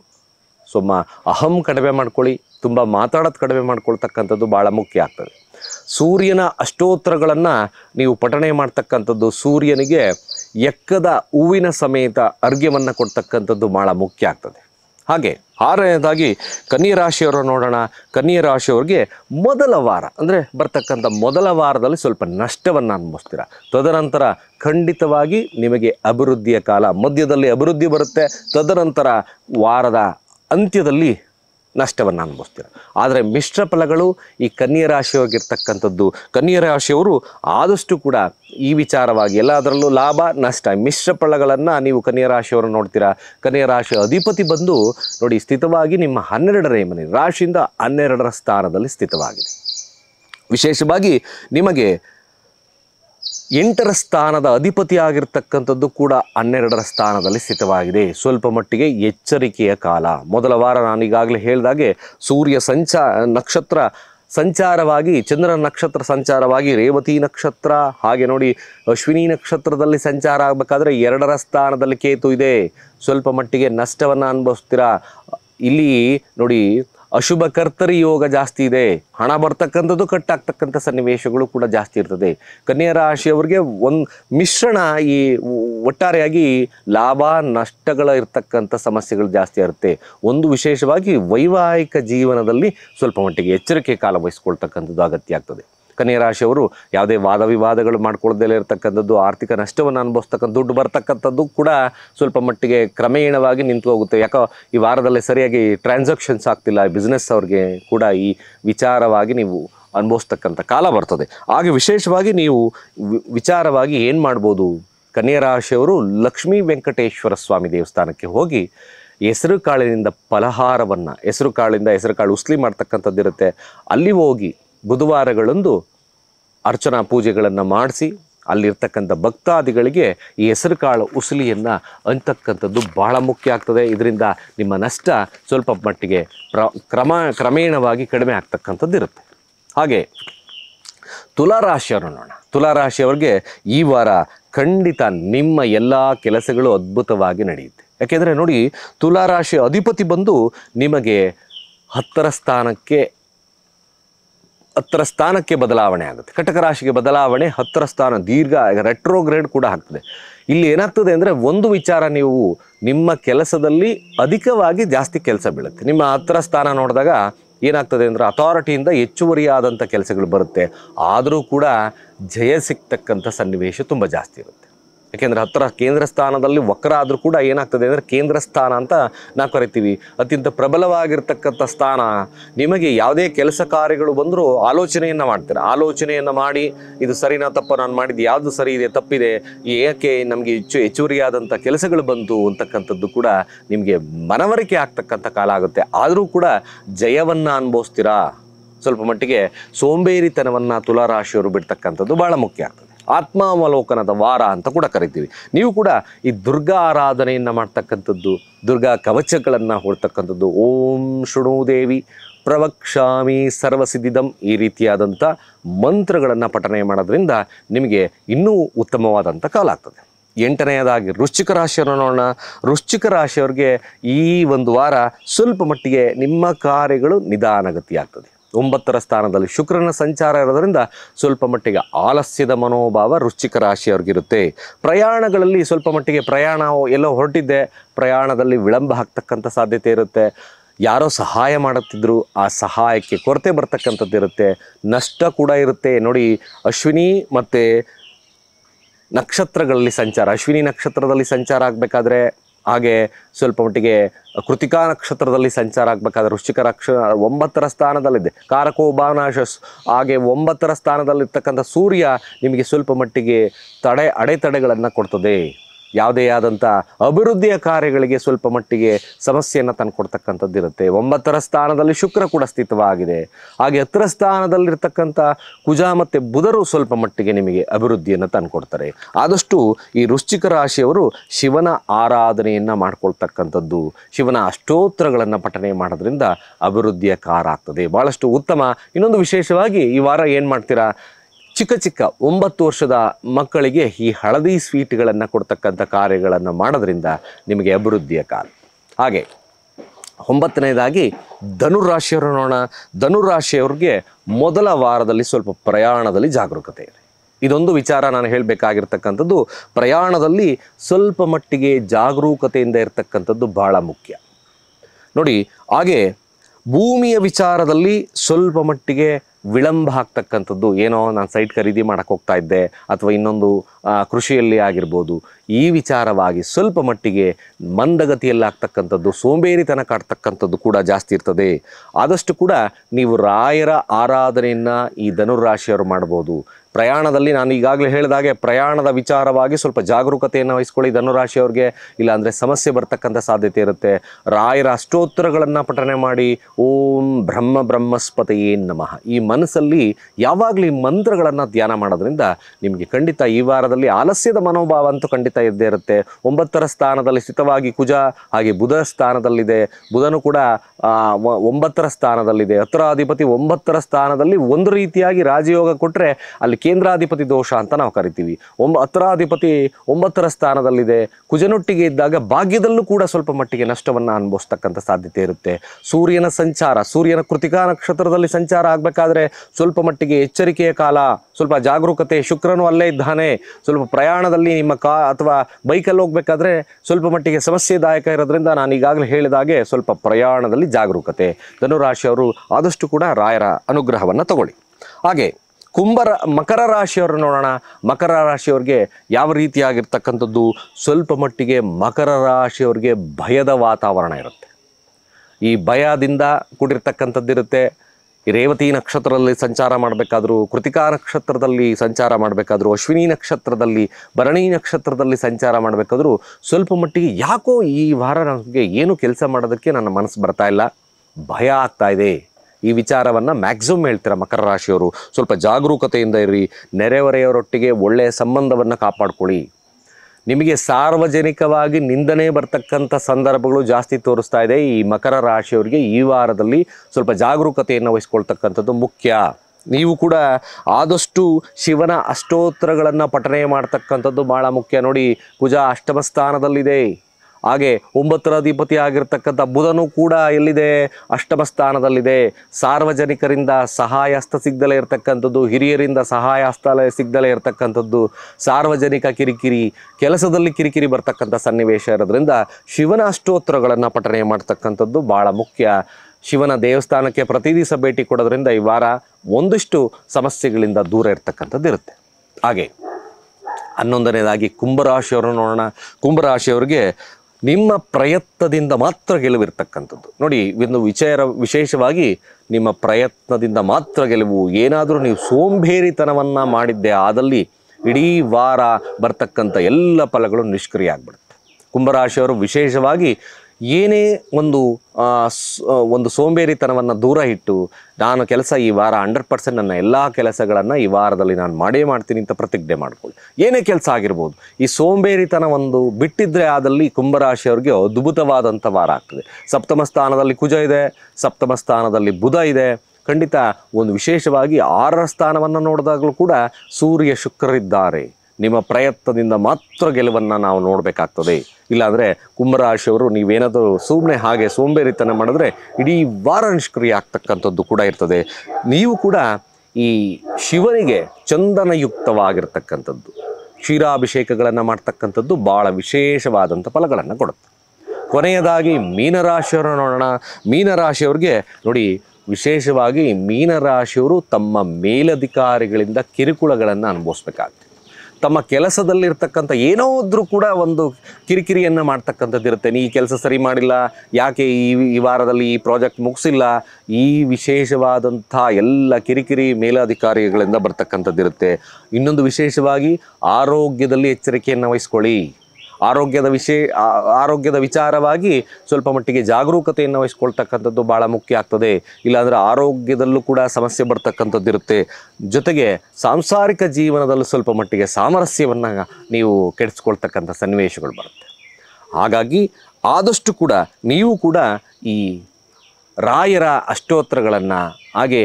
ಸುಮ್ಮ ಅಹಂ ಕಡಿಮೆ ಮಾಡ್ಕೊಳ್ಳಿ ತುಂಬ ಮಾತಾಡೋದು ಕಡಿಮೆ ಮಾಡ್ಕೊಳ್ತಕ್ಕಂಥದ್ದು ಭಾಳ ಮುಖ್ಯ ಆಗ್ತದೆ ಸೂರ್ಯನ ಅಷ್ಟೋತ್ತರಗಳನ್ನು ನೀವು ಪಠಣೆ ಮಾಡ್ತಕ್ಕಂಥದ್ದು ಸೂರ್ಯನಿಗೆ ಎಕ್ಕದ ಹೂವಿನ ಸಮೇತ ಅರ್ಘ್ಯವನ್ನು ಕೊಡ್ತಕ್ಕಂಥದ್ದು ಭಾಳ ಮುಖ್ಯ ಆಗ್ತದೆ ಹಾಗೆ ಆರನೇದಾಗಿ ಕನ್ಯಾ ರಾಶಿಯವರು ನೋಡೋಣ ಕನ್ಯಾ ರಾಶಿಯವ್ರಿಗೆ ಮೊದಲ ವಾರ ಅಂದರೆ ಬರ್ತಕ್ಕಂಥ ಮೊದಲ ವಾರದಲ್ಲಿ ಸ್ವಲ್ಪ ನಷ್ಟವನ್ನು ಅನುಭವಿಸ್ತೀರ ತದನಂತರ ಖಂಡಿತವಾಗಿ ನಿಮಗೆ ಅಭಿವೃದ್ಧಿಯ ಕಾಲ ಮಧ್ಯದಲ್ಲಿ ಅಭಿವೃದ್ಧಿ ಬರುತ್ತೆ ತದನಂತರ ವಾರದ ಅಂತ್ಯದಲ್ಲಿ ನಷ್ಟವನ್ನು ಅನುಭವಿಸ್ತೀರ ಆದರೆ ಮಿಶ್ರ ಫಲಗಳು ಈ ಕನ್ಯಾ ರಾಶಿಯವಾಗಿರ್ತಕ್ಕಂಥದ್ದು ಕನ್ಯಾ ರಾಶಿಯವರು ಆದಷ್ಟು ಕೂಡ ಈ ವಿಚಾರವಾಗಿ ಎಲ್ಲ ಅದರಲ್ಲೂ ಲಾಭ ನಷ್ಟ ಮಿಶ್ರ ಫಲಗಳನ್ನು ನೀವು ಕನ್ಯಾ ರಾಶಿಯವರು ನೋಡ್ತೀರಾ ಕನ್ಯಾ ರಾಶಿ ಅಧಿಪತಿ ಬಂದು ನೋಡಿ ಸ್ಥಿತವಾಗಿ ನಿಮ್ಮ ಹನ್ನೆರಡರೇ ಮನೆ ರಾಶಿಯಿಂದ ಹನ್ನೆರಡರ ಸ್ಥಾನದಲ್ಲಿ ಸ್ಥಿತವಾಗಿದೆ ವಿಶೇಷವಾಗಿ ನಿಮಗೆ ಎಂಟರ ಸ್ಥಾನದ ಅಧಿಪತಿಯಾಗಿರ್ತಕ್ಕಂಥದ್ದು ಕೂಡ ಹನ್ನೆರಡರ ಸ್ಥಾನದಲ್ಲಿ ಸ್ಥಿತವಾಗಿದೆ ಸ್ವಲ್ಪ ಮಟ್ಟಿಗೆ ಎಚ್ಚರಿಕೆಯ ಕಾಲ ಮೊದಲ ವಾರ ನಾನೀಗಾಗಲೇ ಹೇಳಿದಾಗೆ ಸೂರ್ಯ ಸಂಚಾ ನಕ್ಷತ್ರ ಸಂಚಾರವಾಗಿ ಚಂದ್ರ ನಕ್ಷತ್ರ ಸಂಚಾರವಾಗಿ ರೇವತಿ ನಕ್ಷತ್ರ ಹಾಗೆ ನೋಡಿ ಅಶ್ವಿನಿ ನಕ್ಷತ್ರದಲ್ಲಿ ಸಂಚಾರ ಆಗಬೇಕಾದ್ರೆ ಎರಡರ ಸ್ಥಾನದಲ್ಲಿ ಕೇತು ಇದೆ ಸ್ವಲ್ಪ ಮಟ್ಟಿಗೆ ನಷ್ಟವನ್ನು ಅನುಭವಿಸ್ತೀರಾ ಇಲ್ಲಿ ನೋಡಿ ಅಶುಭ ಕರ್ತರಿ ಯೋಗ ಜಾಸ್ತಿ ಇದೆ ಹಣ ಬರ್ತಕ್ಕಂಥದ್ದು ಕಟ್ಟಾಗ್ತಕ್ಕಂಥ ಸನ್ನಿವೇಶಗಳು ಕೂಡ ಜಾಸ್ತಿ ಇರ್ತದೆ ಕನ್ಯಾ ರಾಶಿಯವರಿಗೆ ಒಂದು ಮಿಶ್ರಣ ಈ ಒಟ್ಟಾರೆಯಾಗಿ ಲಾಭ ನಷ್ಟಗಳ ಇರ್ತಕ್ಕಂಥ ಸಮಸ್ಯೆಗಳು ಜಾಸ್ತಿ ಇರುತ್ತೆ ಒಂದು ವಿಶೇಷವಾಗಿ ವೈವಾಹಿಕ ಜೀವನದಲ್ಲಿ ಸ್ವಲ್ಪ ಮಟ್ಟಿಗೆ ಎಚ್ಚರಿಕೆ ಕಾಲ ವಹಿಸ್ಕೊಳ್ತಕ್ಕಂಥದ್ದು ಅಗತ್ಯ ಆಗ್ತದೆ ಕನ್ಯಾ ಯಾವುದೇ ವಾದ ವಿವಾದಗಳು ಮಾಡ್ಕೊಳ್ಳ್ದೆಲ್ಲ ಇರತಕ್ಕಂಥದ್ದು ಆರ್ಥಿಕ ನಷ್ಟವನ್ನು ಅನುಭವಿಸ್ತಕ್ಕಂಥ ದುಡ್ಡು ಬರ್ತಕ್ಕಂಥದ್ದು ಕೂಡ ಸ್ವಲ್ಪ ಮಟ್ಟಿಗೆ ಕ್ರಮೇಣವಾಗಿ ನಿಂತು ಹೋಗುತ್ತೆ ಯಾಕೋ ಈ ವಾರದಲ್ಲೇ ಸರಿಯಾಗಿ ಟ್ರಾನ್ಸಾಕ್ಷನ್ಸ್ ಆಗ್ತಿಲ್ಲ ಬಿಸ್ನೆಸ್ ಅವ್ರಿಗೆ ಕೂಡ ಈ ವಿಚಾರವಾಗಿ ನೀವು ಅನುಭವಿಸ್ತಕ್ಕಂಥ ಕಾಲ ಬರ್ತದೆ ಹಾಗೆ ವಿಶೇಷವಾಗಿ ನೀವು ವಿಚಾರವಾಗಿ ಏನು ಮಾಡ್ಬೋದು ಕನ್ಯಾ ರಾಶಿಯವರು ಲಕ್ಷ್ಮೀ ವೆಂಕಟೇಶ್ವರ ಸ್ವಾಮಿ ದೇವಸ್ಥಾನಕ್ಕೆ ಹೋಗಿ ಹೆಸರು ಕಾಳಿನಿಂದ ಫಲಹಾರವನ್ನು ಹೆಸರು ಕಾಳಿಂದ ಹೆಸರು ಕಾಳು ಉಸ್ಲಿ ಮಾಡ್ತಕ್ಕಂಥದ್ದಿರುತ್ತೆ ಅಲ್ಲಿ ಹೋಗಿ ಬುಧವಾರಗಳಂದು ಅರ್ಚನಾ ಪೂಜೆಗಳನ್ನು ಮಾಡಿಸಿ ಅಲ್ಲಿರ್ತಕ್ಕಂಥ ಭಕ್ತಾದಿಗಳಿಗೆ ಈ ಹೆಸರು ಕಾಳು ಉಸಿಲಿಯನ್ನು ಅಂತಕ್ಕಂಥದ್ದು ಬಹಳ ಮುಖ್ಯ ಆಗ್ತದೆ ಇದರಿಂದ ನಿಮ್ಮ ನಷ್ಟ ಸ್ವಲ್ಪ ಮಟ್ಟಿಗೆ ಪ್ರ ಕ್ರಮ ಕ್ರಮೇಣವಾಗಿ ಕಡಿಮೆ ಆಗ್ತಕ್ಕಂಥದ್ದು ಇರುತ್ತೆ ಹಾಗೆ ತುಲಾರಾಶಿಯವರು ನೋಡೋಣ ತುಲಾರಾಶಿಯವ್ರಿಗೆ ಈ ವಾರ ಖಂಡಿತ ನಿಮ್ಮ ಎಲ್ಲ ಕೆಲಸಗಳು ಅದ್ಭುತವಾಗಿ ನಡೆಯುತ್ತೆ ಯಾಕೆಂದರೆ ನೋಡಿ ತುಲಾರಾಶಿ ಅಧಿಪತಿ ಬಂದು ನಿಮಗೆ ಹತ್ತರ ಸ್ಥಾನಕ್ಕೆ ಹತ್ತರ ಸ್ಥಾನಕ್ಕೆ ಬದಲಾವಣೆ ಆಗುತ್ತೆ ಕಟಕ ರಾಶಿಗೆ ಬದಲಾವಣೆ ಹತ್ತರ ಸ್ಥಾನ ದೀರ್ಘ ರೆಟ್ರೋಗ್ರೇಡ್ ಕೂಡ ಆಗ್ತದೆ ಇಲ್ಲಿ ಏನಾಗ್ತದೆ ಅಂದರೆ ಒಂದು ವಿಚಾರ ನೀವು ನಿಮ್ಮ ಕೆಲಸದಲ್ಲಿ ಅಧಿಕವಾಗಿ ಜಾಸ್ತಿ ಕೆಲಸ ಬೀಳುತ್ತೆ ನಿಮ್ಮ ಹತ್ತಿರ ಸ್ಥಾನ ನೋಡಿದಾಗ ಏನಾಗ್ತದೆ ಅಂದರೆ ಅಥಾರಿಟಿಯಿಂದ ಹೆಚ್ಚುವರಿಯಾದಂಥ ಕೆಲಸಗಳು ಬರುತ್ತೆ ಆದರೂ ಕೂಡ ಜಯ ಸಿಗ್ತಕ್ಕಂಥ ಸನ್ನಿವೇಶ ತುಂಬ ಜಾಸ್ತಿ ಇರುತ್ತೆ ಯಾಕೆಂದರೆ ಹತ್ರ ಕೇಂದ್ರ ಸ್ಥಾನದಲ್ಲಿ ವಕ್ರ ಆದರೂ ಕೂಡ ಏನಾಗ್ತದೆ ಅಂದರೆ ಕೇಂದ್ರ ಸ್ಥಾನ ಅಂತ ನಾವು ಕರಿತೀವಿ ಅತ್ಯಂತ ಪ್ರಬಲವಾಗಿರ್ತಕ್ಕಂಥ ಸ್ಥಾನ ನಿಮಗೆ ಯಾವುದೇ ಕೆಲಸ ಕಾರ್ಯಗಳು ಬಂದರೂ ಆಲೋಚನೆಯನ್ನು ಮಾಡ್ತೀರ ಆಲೋಚನೆಯನ್ನು ಮಾಡಿ ಇದು ಸರಿನಾ ತಪ್ಪ ನಾನು ಮಾಡಿದ್ದು ಯಾವುದು ಸರಿ ಇದೆ ತಪ್ಪಿದೆ ಏಕೆ ನಮಗೆ ಹೆಚ್ಚು ಹೆಚ್ಚುವರಿಯಾದಂಥ ಕೆಲಸಗಳು ಬಂತು ಅಂತಕ್ಕಂಥದ್ದು ಕೂಡ ನಿಮಗೆ ಮನವರಿಕೆ ಆಗ್ತಕ್ಕಂಥ ಕಾಲ ಆಗುತ್ತೆ ಆದರೂ ಕೂಡ ಜಯವನ್ನು ಅನುಭವಿಸ್ತೀರಾ ಸ್ವಲ್ಪ ಮಟ್ಟಿಗೆ ಸೋಂಬೇರಿತನವನ್ನು ತುಲಾರಾಶಿಯವರು ಬಿಡ್ತಕ್ಕಂಥದ್ದು ಭಾಳ ಮುಖ್ಯ ಆಗ್ತದೆ ಆತ್ಮಾವಲೋಕನದ ವಾರ ಅಂತ ಕೂಡ ಕರಿತೀವಿ ನೀವು ಕೂಡ ಈ ದುರ್ಗಾ ಆರಾಧನೆಯನ್ನು ಮಾಡ್ತಕ್ಕಂಥದ್ದು ದುರ್ಗಾ ಕವಚಗಳನ್ನು ಹೊರತಕ್ಕಂಥದ್ದು ಓಂ ಶೃಣುದೇವಿ ಪ್ರವಕ್ಷಾಮಿ ಸರ್ವಸಿದ್ಧಿದಂ ಈ ರೀತಿಯಾದಂಥ ಮಂತ್ರಗಳನ್ನು ಪಠನೆ ಮಾಡೋದ್ರಿಂದ ನಿಮಗೆ ಇನ್ನೂ ಉತ್ತಮವಾದಂಥ ಕಾಲ ಆಗ್ತದೆ ಎಂಟನೆಯದಾಗಿ ವೃಶ್ಚಿಕ ರಾಶಿಯವರನ್ನು ನೋಡೋಣ ವೃಶ್ಚಿಕ ರಾಶಿಯವರಿಗೆ ಈ ಒಂದು ವಾರ ಸ್ವಲ್ಪ ಮಟ್ಟಿಗೆ ನಿಮ್ಮ ಕಾರ್ಯಗಳು ನಿಧಾನಗತಿಯಾಗ್ತದೆ ಒಂಬತ್ತರ ಸ್ಥಾನದಲ್ಲಿ ಶುಕ್ರನ ಸಂಚಾರ ಇರೋದರಿಂದ ಸ್ವಲ್ಪ ಮಟ್ಟಿಗೆ ಆಲಸ್ಯದ ಮನೋಭಾವ ವೃಶ್ಚಿಕ ರಾಶಿಯವ್ರಿಗಿರುತ್ತೆ ಪ್ರಯಾಣಗಳಲ್ಲಿ ಸ್ವಲ್ಪ ಮಟ್ಟಿಗೆ ಪ್ರಯಾಣ ಎಲ್ಲೋ ಹೊರಟಿದ್ದೆ ಪ್ರಯಾಣದಲ್ಲಿ ವಿಳಂಬ ಆಗ್ತಕ್ಕಂಥ ಸಾಧ್ಯತೆ ಇರುತ್ತೆ ಯಾರೋ ಸಹಾಯ ಮಾಡುತ್ತಿದ್ದರು ಆ ಸಹಾಯಕ್ಕೆ ಕೊರತೆ ಬರ್ತಕ್ಕಂಥದ್ದು ಇರುತ್ತೆ ನಷ್ಟ ಕೂಡ ಇರುತ್ತೆ ನೋಡಿ ಅಶ್ವಿನಿ ಮತ್ತು ನಕ್ಷತ್ರಗಳಲ್ಲಿ ಸಂಚಾರ ಅಶ್ವಿನಿ ನಕ್ಷತ್ರದಲ್ಲಿ ಸಂಚಾರ ಆಗಬೇಕಾದ್ರೆ ಹಾಗೆ ಸ್ವಲ್ಪ ಮಟ್ಟಿಗೆ ಕೃತಿಕಾ ನಕ್ಷತ್ರದಲ್ಲಿ ಸಂಚಾರ ಆಗಬೇಕಾದ್ರೆ ವೃಶ್ಚಿಕ ನಕ್ಷ ಒಂಬತ್ತರ ಸ್ಥಾನದಲ್ಲಿದೆ ಕಾರಕೋಬಾನಾಶಸ್ ಹಾಗೆ ಒಂಬತ್ತರ ಸ್ಥಾನದಲ್ಲಿರ್ತಕ್ಕಂಥ ಸೂರ್ಯ ನಿಮಗೆ ಸ್ವಲ್ಪ ಮಟ್ಟಿಗೆ ತಡೆ ಅಡೆತಡೆಗಳನ್ನು ಕೊಡ್ತದೆ ಯಾವುದೇ ಆದಂಥ ಅಭಿವೃದ್ಧಿಯ ಕಾರ್ಯಗಳಿಗೆ ಸ್ವಲ್ಪ ಮಟ್ಟಿಗೆ ಸಮಸ್ಯೆಯನ್ನು ತಂದುಕೊಡ್ತಕ್ಕಂಥದ್ದು ಇರುತ್ತೆ ಒಂಬತ್ತರ ಸ್ಥಾನದಲ್ಲಿ ಶುಕ್ರ ಕೂಡ ಸ್ಥಿತವಾಗಿದೆ ಹಾಗೆ ಹತ್ತರ ಸ್ಥಾನದಲ್ಲಿರ್ತಕ್ಕಂಥ ಕುಜ ಮತ್ತು ಬುಧರು ಸ್ವಲ್ಪ ಮಟ್ಟಿಗೆ ನಿಮಗೆ ಅಭಿವೃದ್ಧಿಯನ್ನು ತಂದುಕೊಡ್ತಾರೆ ಆದಷ್ಟು ಈ ವೃಶ್ಚಿಕ ರಾಶಿಯವರು ಶಿವನ ಆರಾಧನೆಯನ್ನು ಮಾಡಿಕೊಳ್ತಕ್ಕಂಥದ್ದು ಶಿವನ ಅಷ್ಟೋತ್ರಗಳನ್ನು ಪಠನೆ ಮಾಡೋದ್ರಿಂದ ಅಭಿವೃದ್ಧಿಯ ಕಾರ ಆಗ್ತದೆ ಭಾಳಷ್ಟು ಉತ್ತಮ ಇನ್ನೊಂದು ವಿಶೇಷವಾಗಿ ಈ ವಾರ ಏನು ಮಾಡ್ತೀರಾ ಚಿಕ್ಕ ಚಿಕ್ಕ ಒಂಬತ್ತು ವರ್ಷದ ಮಕ್ಕಳಿಗೆ ಈ ಹಳದಿ ಸ್ವೀಟ್ಗಳನ್ನು ಕೊಡ್ತಕ್ಕಂಥ ಕಾರ್ಯಗಳನ್ನು ಮಾಡೋದ್ರಿಂದ ನಿಮಗೆ ಅಭಿವೃದ್ಧಿಯ ಕಾಲ ಹಾಗೆ ಒಂಬತ್ತನೇದಾಗಿ ಧನುರಾಶಿಯವರು ನೋಡೋಣ ಧನುರಾಶಿಯವ್ರಿಗೆ ಮೊದಲ ವಾರದಲ್ಲಿ ಸ್ವಲ್ಪ ಪ್ರಯಾಣದಲ್ಲಿ ಜಾಗರೂಕತೆ ಇದೆ ಇದೊಂದು ವಿಚಾರ ನಾನು ಹೇಳಬೇಕಾಗಿರ್ತಕ್ಕಂಥದ್ದು ಪ್ರಯಾಣದಲ್ಲಿ ಸ್ವಲ್ಪ ಮಟ್ಟಿಗೆ ಜಾಗರೂಕತೆಯಿಂದ ಇರತಕ್ಕಂಥದ್ದು ಬಹಳ ಮುಖ್ಯ ನೋಡಿ ಹಾಗೆ ಭೂಮಿಯ ವಿಚಾರದಲ್ಲಿ ಸ್ವಲ್ಪ ಮಟ್ಟಿಗೆ ವಿಳಂಬ ಆಗ್ತಕ್ಕಂಥದ್ದು ಏನೋ ನಾನು ಸೈಟ್ ಖರೀದಿ ಮಾಡೋಕ್ಕೆ ಹೋಗ್ತಾ ಇದ್ದೆ ಅಥವಾ ಇನ್ನೊಂದು ಕೃಷಿಯಲ್ಲಿ ಆಗಿರ್ಬೋದು ಈ ವಿಚಾರವಾಗಿ ಸ್ವಲ್ಪ ಮಟ್ಟಿಗೆ ಮಂದಗತಿಯಲ್ಲಿ ಆಗ್ತಕ್ಕಂಥದ್ದು ಸೋಂಬೇರಿತನ ಕಾಡ್ತಕ್ಕಂಥದ್ದು ಕೂಡ ಜಾಸ್ತಿ ಇರ್ತದೆ ಆದಷ್ಟು ಕೂಡ ನೀವು ರಾಯರ ಆರಾಧನೆಯನ್ನು ಈ ಧನುರಾಶಿಯವರು ಮಾಡ್ಬೋದು ಪ್ರಯಾಣದಲ್ಲಿ ನಾನು ಈಗಾಗಲೇ ಹೇಳಿದಾಗೆ ಪ್ರಯಾಣದ ವಿಚಾರವಾಗಿ ಸ್ವಲ್ಪ ಜಾಗರೂಕತೆಯನ್ನು ವಹಿಸ್ಕೊಳ್ಳಿ ಧನುರಾಶಿಯವ್ರಿಗೆ ಇಲ್ಲಾಂದರೆ ಸಮಸ್ಯೆ ಬರ್ತಕ್ಕಂಥ ಸಾಧ್ಯತೆ ಇರುತ್ತೆ ರಾಯರ ಅಷ್ಟೋತ್ತರಗಳನ್ನು ಪಠನೆ ಮಾಡಿ ಓಂ ಬ್ರಹ್ಮ ಬ್ರಹ್ಮಸ್ಪತೆಯೇ ನಮಃ ಈ ಮನಸ್ಸಲ್ಲಿ ಯಾವಾಗಲೂ ಮಂತ್ರಗಳನ್ನು ಧ್ಯಾನ ಮಾಡೋದ್ರಿಂದ ನಿಮಗೆ ಖಂಡಿತ ಈ ವಾರದಲ್ಲಿ ಆಲಸ್ಯದ ಮನೋಭಾವ ಅಂತೂ ಖಂಡಿತ ಇದ್ದೇ ಇರುತ್ತೆ ಒಂಬತ್ತರ ಸ್ಥಾನದಲ್ಲಿ ಸ್ಥಿತವಾಗಿ ಕುಜ ಹಾಗೆ ಬುಧ ಸ್ಥಾನದಲ್ಲಿದೆ ಬುಧನು ಕೂಡ ಒಂಬತ್ತರ ಸ್ಥಾನದಲ್ಲಿದೆ ಹತ್ತಿರಾಧಿಪತಿ ಒಂಬತ್ತರ ಸ್ಥಾನದಲ್ಲಿ ಒಂದು ರೀತಿಯಾಗಿ ರಾಜಯೋಗ ಕೊಟ್ಟರೆ ಅಲ್ಲಿ ಕೇಂದ್ರಾಧಿಪತಿ ದೋಷ ಅಂತ ನಾವು ಕರಿತೀವಿ ಒಂಬ ಹತ್ರಾಧಿಪತಿ ಒಂಬತ್ತರ ಸ್ಥಾನದಲ್ಲಿದೆ ಕುಜನೊಟ್ಟಿಗೆ ಇದ್ದಾಗ ಭಾಗ್ಯದಲ್ಲೂ ಕೂಡ ಸ್ವಲ್ಪ ಮಟ್ಟಿಗೆ ನಷ್ಟವನ್ನು ಅನುಭವಿಸ್ತಕ್ಕಂಥ ಸಾಧ್ಯತೆ ಇರುತ್ತೆ ಸೂರ್ಯನ ಸಂಚಾರ ಸೂರ್ಯನ ಕೃತಿಕಾ ನಕ್ಷತ್ರದಲ್ಲಿ ಸಂಚಾರ ಆಗಬೇಕಾದ್ರೆ ಸ್ವಲ್ಪ ಮಟ್ಟಿಗೆ ಎಚ್ಚರಿಕೆಯ ಕಾಲ ಸ್ವಲ್ಪ ಜಾಗರೂಕತೆ ಶುಕ್ರನು ಅಲ್ಲೇ ಇದ್ದಾನೆ ಸ್ವಲ್ಪ ಪ್ರಯಾಣದಲ್ಲಿ ನಿಮ್ಮ ಕಾ ಅಥವಾ ಬೈಕಲ್ಲಿ ಹೋಗಬೇಕಾದ್ರೆ ಸ್ವಲ್ಪ ಮಟ್ಟಿಗೆ ಸಮಸ್ಯೆದಾಯಕ ಇರೋದ್ರಿಂದ ನಾನು ಈಗಾಗಲೇ ಹೇಳಿದಾಗೆ ಸ್ವಲ್ಪ ಪ್ರಯಾಣದಲ್ಲಿ ಜಾಗರೂಕತೆ ಧನುರಾಶಿಯವರು ಆದಷ್ಟು ಕೂಡ ರಾಯರ ಅನುಗ್ರಹವನ್ನು ತಗೊಳ್ಳಿ ಹಾಗೆ ಕುಂಭರ ಮಕರ ರಾಶಿಯವರು ನೋಡೋಣ ಮಕರ ರಾಶಿಯವ್ರಿಗೆ ಯಾವ ರೀತಿಯಾಗಿರ್ತಕ್ಕಂಥದ್ದು ಸ್ವಲ್ಪ ಮಟ್ಟಿಗೆ ಮಕರ ರಾಶಿಯವ್ರಿಗೆ ಭಯದ ವಾತಾವರಣ ಇರುತ್ತೆ ಈ ಭಯದಿಂದ ಕೂಡಿರ್ತಕ್ಕಂಥದ್ದಿರುತ್ತೆ ಈ ರೇವತಿ ನಕ್ಷತ್ರದಲ್ಲಿ ಸಂಚಾರ ಮಾಡಬೇಕಾದರೂ ಕೃತಿಕಾ ನಕ್ಷತ್ರದಲ್ಲಿ ಸಂಚಾರ ಮಾಡಬೇಕಾದರೂ ಅಶ್ವಿನಿ ನಕ್ಷತ್ರದಲ್ಲಿ ಭರಣಿ ನಕ್ಷತ್ರದಲ್ಲಿ ಸಂಚಾರ ಮಾಡಬೇಕಾದರೂ ಸ್ವಲ್ಪ ಮಟ್ಟಿಗೆ ಯಾಕೋ ಈ ವಾರ ನನಗೆ ಏನು ಕೆಲಸ ಮಾಡೋದಕ್ಕೆ ನನ್ನ ಮನಸ್ಸು ಬರ್ತಾ ಇಲ್ಲ ಭಯ ಆಗ್ತಾ ಇದೆ ಈ ವಿಚಾರವನ್ನು ಮ್ಯಾಕ್ಸಿಮಮ್ ಹೇಳ್ತೀರಾ ಮಕರ ರಾಶಿಯವರು ಸ್ವಲ್ಪ ಜಾಗರೂಕತೆಯಿಂದ ಇರಿ ನೆರೆಹೊರೆಯವರೊಟ್ಟಿಗೆ ಒಳ್ಳೆಯ ಸಂಬಂಧವನ್ನು ಕಾಪಾಡಿಕೊಳ್ಳಿ ನಿಮಗೆ ಸಾರ್ವಜನಿಕವಾಗಿ ನಿಂದನೆ ಬರ್ತಕ್ಕಂಥ ಸಂದರ್ಭಗಳು ಜಾಸ್ತಿ ತೋರಿಸ್ತಾ ಇದೆ ಈ ಮಕರ ರಾಶಿಯವರಿಗೆ ಈ ವಾರದಲ್ಲಿ ಸ್ವಲ್ಪ ಜಾಗರೂಕತೆಯನ್ನು ವಹಿಸ್ಕೊಳ್ತಕ್ಕಂಥದ್ದು ಮುಖ್ಯ ನೀವು ಕೂಡ ಆದಷ್ಟು ಶಿವನ ಅಷ್ಟೋತ್ತರಗಳನ್ನು ಪಠನೆ ಮಾಡ್ತಕ್ಕಂಥದ್ದು ಭಾಳ ಮುಖ್ಯ ನೋಡಿ ಕುಜ ಅಷ್ಟಮ ಸ್ಥಾನದಲ್ಲಿದೆ ಹಾಗೆ ಒಂಬತ್ತರ ಅಧಿಪತಿ ಆಗಿರ್ತಕ್ಕಂಥ ಬುಧನು ಕೂಡ ಎಲ್ಲಿದೆ ಅಷ್ಟಮ ಸ್ಥಾನದಲ್ಲಿದೆ ಸಾರ್ವಜನಿಕರಿಂದ ಸಹಾಯ ಹಸ್ತ ಸಿಗ್ದಲೇ ಇರತಕ್ಕಂಥದ್ದು ಹಿರಿಯರಿಂದ ಸಹಾಯ ಹಸ್ತ ಸಿಗ್ದಲೇ ಇರತಕ್ಕಂಥದ್ದು ಸಾರ್ವಜನಿಕ ಕಿರಿಕಿರಿ ಕೆಲಸದಲ್ಲಿ ಕಿರಿಕಿರಿ ಬರ್ತಕ್ಕಂಥ ಸನ್ನಿವೇಶ ಇರೋದ್ರಿಂದ ಶಿವನ ಅಷ್ಟೋತ್ತರಗಳನ್ನು ಪಠನೆ ಮಾಡ್ತಕ್ಕಂಥದ್ದು ಭಾಳ ಮುಖ್ಯ ಶಿವನ ದೇವಸ್ಥಾನಕ್ಕೆ ಪ್ರತಿ ದಿವಸ ಭೇಟಿ ಕೊಡೋದ್ರಿಂದ ಈ ವಾರ ಒಂದಿಷ್ಟು ಸಮಸ್ಯೆಗಳಿಂದ ದೂರ ಇರ್ತಕ್ಕಂಥದ್ದು ಇರುತ್ತೆ ಹಾಗೆ ಹನ್ನೊಂದನೇದಾಗಿ ಕುಂಭರಾಶಿಯವರು ನೋಡೋಣ ಕುಂಭರಾಶಿಯವ್ರಿಗೆ ನಿಮ್ಮ ಪ್ರಯತ್ನದಿಂದ ಮಾತ್ರ ಗೆಲುವಿರ್ತಕ್ಕಂಥದ್ದು ನೋಡಿ ಒಂದು ವಿಚಾರ ವಿಶೇಷವಾಗಿ ನಿಮ್ಮ ಪ್ರಯತ್ನದಿಂದ ಮಾತ್ರ ಗೆಲುವು ಏನಾದರೂ ನೀವು ಸೋಂಬೇರಿತನವನ್ನು ಮಾಡಿದ್ದೆ ಆದಲ್ಲಿ ಇಡೀ ವಾರ ಬರ್ತಕ್ಕಂಥ ಎಲ್ಲ ಫಲಗಳು ನಿಷ್ಕ್ರಿಯ ಆಗ್ಬಿಡುತ್ತೆ ಕುಂಭರಾಶಿಯವರು ವಿಶೇಷವಾಗಿ ಏನೇ ಒಂದು ಒಂದು ಸೋಂಬೇರಿತನವನ್ನು ದೂರ ಇಟ್ಟು ನಾನು ಕೆಲಸ ಈ ವಾರ ಹಂಡ್ರೆಡ್ ಪರ್ಸೆಂಟ್ ನನ್ನ ಎಲ್ಲ ಕೆಲಸಗಳನ್ನು ಈ ವಾರದಲ್ಲಿ ನಾನು ಮಾಡೇ ಮಾಡ್ತೀನಿ ಅಂತ ಪ್ರತಿಜ್ಞೆ ಮಾಡ್ಕೊಳ್ಳಿ ಏನೇ ಕೆಲಸ ಆಗಿರ್ಬೋದು ಈ ಸೋಂಬೇರಿತನ ಒಂದು ಬಿಟ್ಟಿದ್ದರೆ ಆದಲ್ಲಿ ಕುಂಭರಾಶಿಯವ್ರಿಗೆ ಅದ್ಭುತವಾದಂಥ ವಾರ ಆಗ್ತದೆ ಸಪ್ತಮ ಸ್ಥಾನದಲ್ಲಿ ಕುಜ ಇದೆ ಸಪ್ತಮ ಸ್ಥಾನದಲ್ಲಿ ಬುಧ ಇದೆ ಖಂಡಿತ ಒಂದು ವಿಶೇಷವಾಗಿ ಆರರ ಸ್ಥಾನವನ್ನು ನೋಡಿದಾಗಲೂ ಕೂಡ ಸೂರ್ಯ ಶುಕ್ರರಿದ್ದಾರೆ ನಿಮ್ಮ ಪ್ರಯತ್ನದಿಂದ ಮಾತ್ರ ಗೆಲುವನ್ನು ನಾವು ನೋಡಬೇಕಾಗ್ತದೆ ಇಲ್ಲಾಂದರೆ ಕುಂಭರಾಶಿಯವರು ನೀವೇನಾದರೂ ಸುಮ್ಮನೆ ಹಾಗೆ ಸೋಂಬೇರಿತನ ಮಾಡಿದ್ರೆ ಇಡೀ ವಾರ ನಿಷ್ಕ್ರಿಯ ಆಗ್ತಕ್ಕಂಥದ್ದು ಕೂಡ ಇರ್ತದೆ ನೀವು ಕೂಡ ಈ ಶಿವನಿಗೆ ಚಂದನಯುಕ್ತವಾಗಿರ್ತಕ್ಕಂಥದ್ದು ಕ್ಷೀರಾಭಿಷೇಕಗಳನ್ನು ಮಾಡ್ತಕ್ಕಂಥದ್ದು ಭಾಳ ವಿಶೇಷವಾದಂಥ ಫಲಗಳನ್ನು ಕೊಡುತ್ತೆ ಕೊನೆಯದಾಗಿ ಮೀನರಾಶಿಯವರನ್ನು ನೋಡೋಣ ಮೀನರಾಶಿಯವ್ರಿಗೆ ನೋಡಿ ವಿಶೇಷವಾಗಿ ಮೀನರಾಶಿಯವರು ತಮ್ಮ ಮೇಲಧಿಕಾರಿಗಳಿಂದ ಕಿರುಕುಳಗಳನ್ನು ಅನುಭವಿಸ್ಬೇಕಾಗ್ತದೆ ತಮ್ಮ ಕೆಲಸದಲ್ಲಿರ್ತಕ್ಕಂಥ ಏನೋ ಕೂಡ ಒಂದು ಕಿರಿಕಿರಿಯನ್ನು ಮಾಡ್ತಕ್ಕಂಥದ್ದಿರುತ್ತೆ ಇರುತ್ತೆ ನೀ ಕೆಲಸ ಸರಿ ಮಾಡಿಲ್ಲ ಯಾಕೆ ಈ ಈ ವಾರದಲ್ಲಿ ಈ ಪ್ರಾಜೆಕ್ಟ್ ಮುಗಿಸಿಲ್ಲ ಈ ವಿಶೇಷವಾದಂಥ ಎಲ್ಲ ಕಿರಿಕಿರಿ ಮೇಲಾಧಿಕಾರಿಗಳಿಂದ ಬರ್ತಕ್ಕಂಥದ್ದಿರುತ್ತೆ ಇನ್ನೊಂದು ವಿಶೇಷವಾಗಿ ಆರೋಗ್ಯದಲ್ಲಿ ಎಚ್ಚರಿಕೆಯನ್ನು ವಹಿಸ್ಕೊಳ್ಳಿ ಆರೋಗ್ಯದ ವಿಷಯ ಆರೋಗ್ಯದ ವಿಚಾರವಾಗಿ ಸ್ವಲ್ಪ ಮಟ್ಟಿಗೆ ಜಾಗರೂಕತೆಯನ್ನು ವಹಿಸ್ಕೊಳ್ತಕ್ಕಂಥದ್ದು ಭಾಳ ಮುಖ್ಯ ಆಗ್ತದೆ ಇಲ್ಲಾಂದರೆ ಆರೋಗ್ಯದಲ್ಲೂ ಕೂಡ ಸಮಸ್ಯೆ ಬರ್ತಕ್ಕಂಥದ್ದು ಇರುತ್ತೆ ಜೊತೆಗೆ ಸಾಂಸಾರಿಕ ಜೀವನದಲ್ಲೂ ಸ್ವಲ್ಪ ಮಟ್ಟಿಗೆ ಸಾಮರಸ್ಯವನ್ನು ನೀವು ಕೆಡಿಸ್ಕೊಳ್ತಕ್ಕಂಥ ಸನ್ನಿವೇಶಗಳು ಬರುತ್ತೆ ಹಾಗಾಗಿ ಆದಷ್ಟು ಕೂಡ ನೀವು ಕೂಡ ಈ ರಾಯರ ಅಷ್ಟೋತ್ತರಗಳನ್ನು ಹಾಗೆ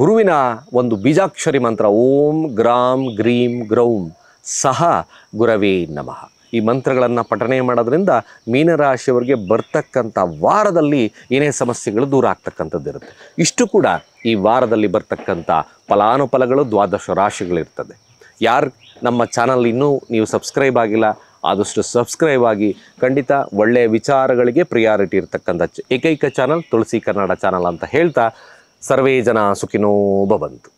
ಗುರುವಿನ ಒಂದು ಬೀಜಾಕ್ಷರಿ ಮಂತ್ರ ಓಂ ಗ್ರಾಂ ಗ್ರೀಂ ಗ್ರೌಂ ಸಹ ಗುರವೇ ನಮಃ ಈ ಮಂತ್ರಗಳನ್ನು ಪಠನೆ ಮಾಡೋದ್ರಿಂದ ಮೀನರಾಶಿಯವರಿಗೆ ಬರ್ತಕ್ಕಂಥ ವಾರದಲ್ಲಿ ಏನೇ ಸಮಸ್ಯೆಗಳು ದೂರ ಆಗ್ತಕ್ಕಂಥದ್ದಿರುತ್ತೆ ಇರುತ್ತೆ ಇಷ್ಟು ಕೂಡ ಈ ವಾರದಲ್ಲಿ ಬರ್ತಕ್ಕಂಥ ಫಲಾನುಫಲಗಳು ದ್ವಾದಶ ರಾಶಿಗಳಿರ್ತದೆ ಯಾರು ನಮ್ಮ ಚಾನಲ್ ಇನ್ನೂ ನೀವು ಸಬ್ಸ್ಕ್ರೈಬ್ ಆಗಿಲ್ಲ ಆದಷ್ಟು ಸಬ್ಸ್ಕ್ರೈಬ್ ಆಗಿ ಖಂಡಿತ ಒಳ್ಳೆಯ ವಿಚಾರಗಳಿಗೆ ಪ್ರಿಯಾರಿಟಿ ಇರತಕ್ಕಂಥ ಏಕೈಕ ಚಾನಲ್ ತುಳಸಿ ಕನ್ನಡ ಚಾನಲ್ ಅಂತ ಹೇಳ್ತಾ ಸರ್ವೇ ಜನ ಸುಖಿನೋಬ ಬಂತು